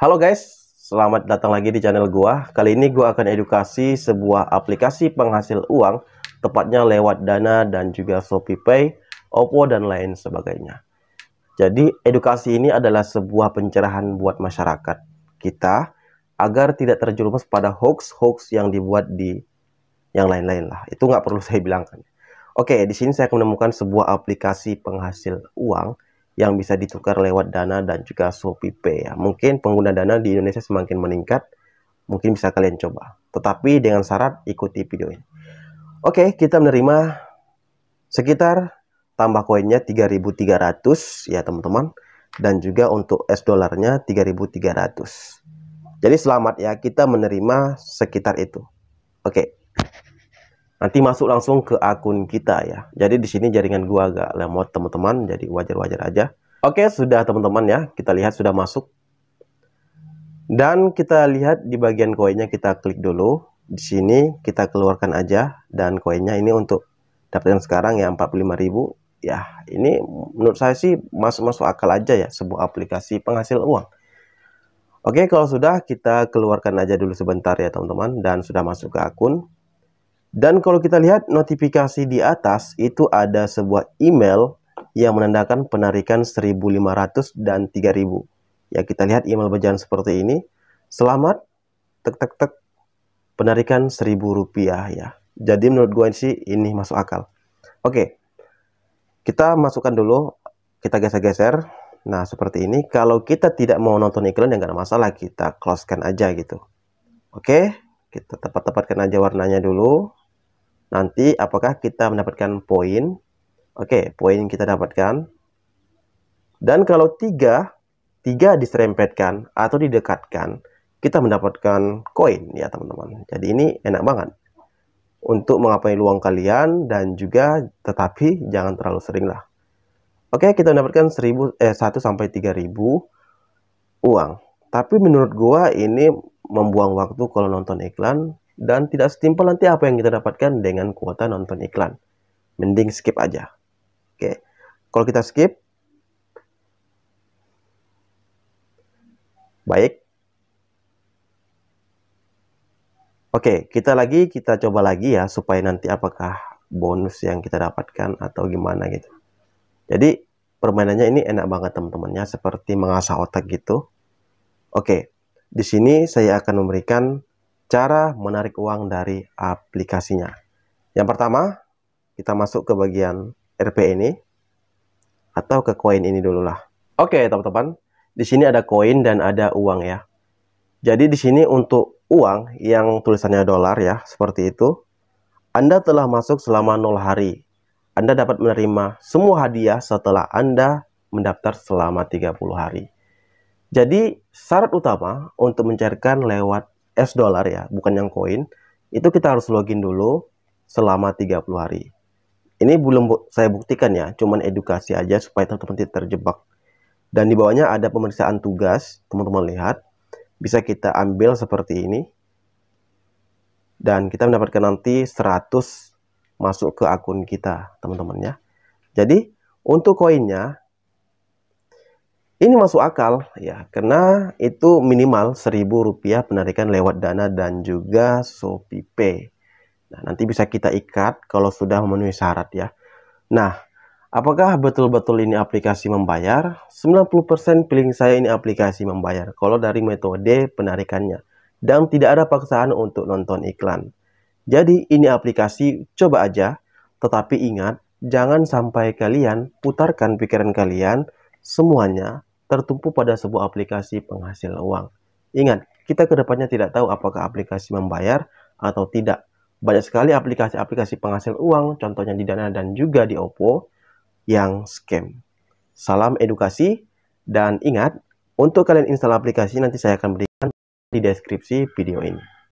Halo guys, selamat datang lagi di channel gua. Kali ini gua akan edukasi sebuah aplikasi penghasil uang, tepatnya lewat Dana dan juga ShopeePay, Oppo dan lain sebagainya. Jadi, edukasi ini adalah sebuah pencerahan buat masyarakat kita agar tidak terjerumus pada hoax-hoax yang dibuat di yang lain-lain lah. Itu nggak perlu saya bilangkan. Oke, di sini saya akan menemukan sebuah aplikasi penghasil uang yang bisa ditukar lewat Dana dan juga Shopee Pay ya. Mungkin pengguna Dana di Indonesia semakin meningkat, mungkin bisa kalian coba. Tetapi dengan syarat ikuti video ini. Oke, kita menerima sekitar tambah koinnya 3.300 ya teman-teman dan juga untuk S dollarnya 3.300. Jadi selamat ya kita menerima sekitar itu. Oke. Nanti masuk langsung ke akun kita ya. Jadi di sini jaringan gua agak lemot teman-teman, jadi wajar-wajar aja. Oke, sudah teman-teman ya. Kita lihat sudah masuk. Dan kita lihat di bagian koinnya kita klik dulu. Di sini kita keluarkan aja dan koinnya ini untuk dapetin sekarang ya 45.000. Ya, ini menurut saya sih masuk-masuk akal aja ya sebuah aplikasi penghasil uang. Oke, kalau sudah kita keluarkan aja dulu sebentar ya teman-teman dan sudah masuk ke akun. Dan kalau kita lihat notifikasi di atas itu ada sebuah email yang menandakan penarikan 1500 dan 3000. Ya, kita lihat email berjalan seperti ini. Selamat, tek tek tek, penarikan 1000 rupiah ya. Jadi menurut gue sih ini masuk akal. Oke, kita masukkan dulu, kita geser-geser. Nah, seperti ini. Kalau kita tidak mau nonton iklan, ya nggak ada masalah. Kita close kan aja gitu. Oke, kita tepat-tepatkan aja warnanya dulu. Nanti apakah kita mendapatkan poin Oke, poin yang kita dapatkan. Dan kalau 3, 3 diserempetkan atau didekatkan, kita mendapatkan koin ya teman-teman. Jadi ini enak banget untuk mengapai luang kalian dan juga tetapi jangan terlalu sering lah. Oke, kita mendapatkan 1000 eh 1 sampai 3000 uang. Tapi menurut gua ini membuang waktu kalau nonton iklan dan tidak setimpal nanti apa yang kita dapatkan dengan kuota nonton iklan. Mending skip aja. Oke. Kalau kita skip. Baik. Oke, kita lagi kita coba lagi ya supaya nanti apakah bonus yang kita dapatkan atau gimana gitu. Jadi permainannya ini enak banget teman-temannya seperti mengasah otak gitu. Oke, di sini saya akan memberikan cara menarik uang dari aplikasinya. Yang pertama, kita masuk ke bagian RP ini atau ke koin ini dulu lah. Oke, teman-teman. Di sini ada koin dan ada uang ya. Jadi di sini untuk uang yang tulisannya dolar ya, seperti itu. Anda telah masuk selama 0 hari. Anda dapat menerima semua hadiah setelah Anda mendaftar selama 30 hari. Jadi syarat utama untuk mencairkan lewat S dolar ya, bukan yang koin, itu kita harus login dulu selama 30 hari. Ini belum saya buktikan ya, cuman edukasi aja supaya teman-teman tidak terjebak. Dan di bawahnya ada pemeriksaan tugas, teman-teman lihat. Bisa kita ambil seperti ini. Dan kita mendapatkan nanti 100 masuk ke akun kita, teman-teman ya. Jadi, untuk koinnya, ini masuk akal ya, karena itu minimal seribu rupiah penarikan lewat Dana dan juga ShopeePay. Nah, nanti bisa kita ikat kalau sudah memenuhi syarat ya. Nah, apakah betul-betul ini aplikasi membayar? 90% pilih saya ini aplikasi membayar kalau dari metode penarikannya. Dan tidak ada paksaan untuk nonton iklan. Jadi ini aplikasi coba aja, tetapi ingat jangan sampai kalian putarkan pikiran kalian semuanya tertumpu pada sebuah aplikasi penghasil uang. Ingat, kita kedepannya tidak tahu apakah aplikasi membayar atau tidak. Banyak sekali aplikasi-aplikasi penghasil uang, contohnya di Dana dan juga di Oppo, yang scam. Salam edukasi, dan ingat, untuk kalian install aplikasi nanti saya akan berikan di deskripsi video ini.